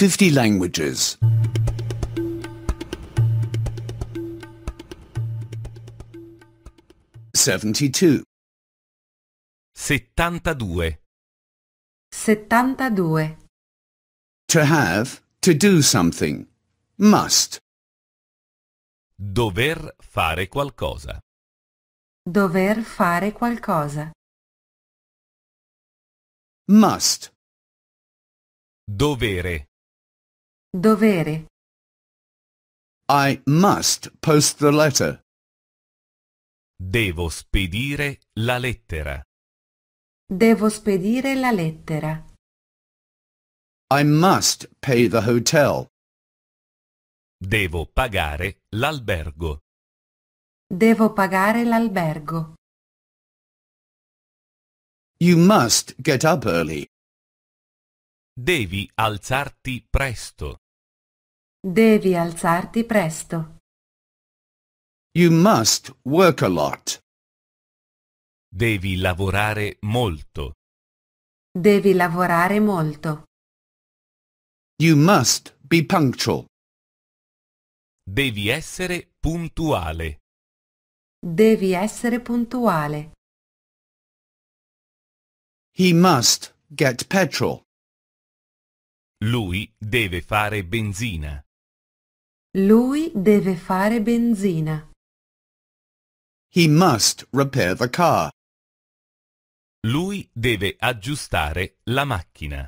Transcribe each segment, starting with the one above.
50 languages. Seventy-two. Settantadue. To have, to do something. Must. Dover fare qualcosa. Dover fare qualcosa. Must. Dovere. Dovere. I must post the letter. Devo spedire la lettera. Devo spedire la lettera. I must pay the hotel. Devo pagare l'albergo. Devo pagare l'albergo. You must get up early. Devi alzarti presto. Devi alzarti presto. You must work a lot. Devi lavorare molto. Devi lavorare molto. You must be punctual. Devi essere puntuale. Devi essere puntuale. He must get petrol. Lui deve fare benzina. Lui deve fare benzina. He must repair the car. Lui deve aggiustare la macchina.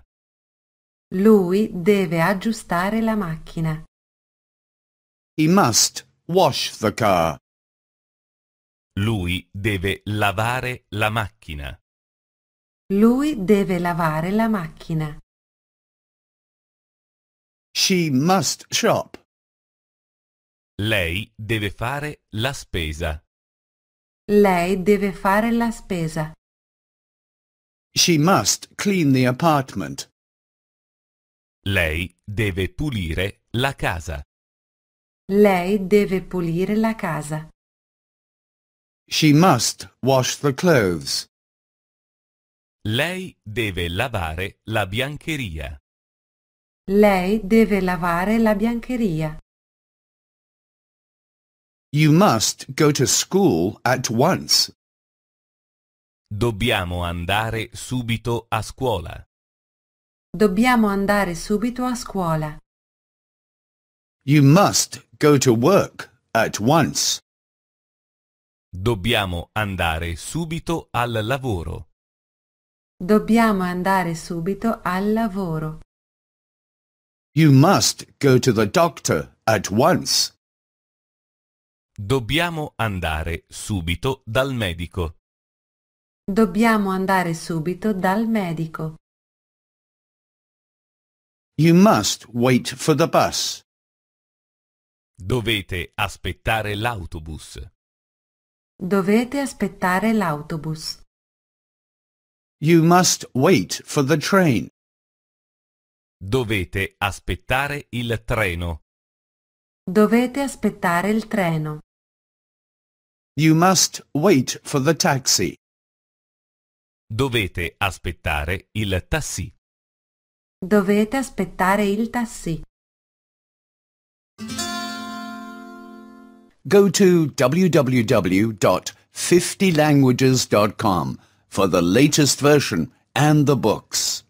Lui deve aggiustare la macchina. He must wash the car. Lui deve lavare la macchina. Lui deve lavare la macchina. She must shop. Lei deve fare la spesa. Lei deve fare la spesa. She must clean the apartment. Lei deve pulire la casa. Lei deve pulire la casa. She must wash the clothes. Lei deve lavare la biancheria. Lei deve lavare la biancheria. You must go to school at once. Dobbiamo andare subito a scuola. Dobbiamo andare subito a scuola. You must go to work at once. Dobbiamo andare subito al lavoro. Dobbiamo andare subito al lavoro. You must go to the doctor at once. Dobbiamo andare subito dal medico. Dobbiamo andare subito dal medico. You must wait for the bus. Dovete aspettare l'autobus. Dovete aspettare l'autobus. You must wait for the train. Dovete aspettare il treno. Dovete aspettare il treno. You must wait for the taxi. Dovete aspettare il taxi. Dovete aspettare il taxi. Go to www.50languages.com for the latest version and the books.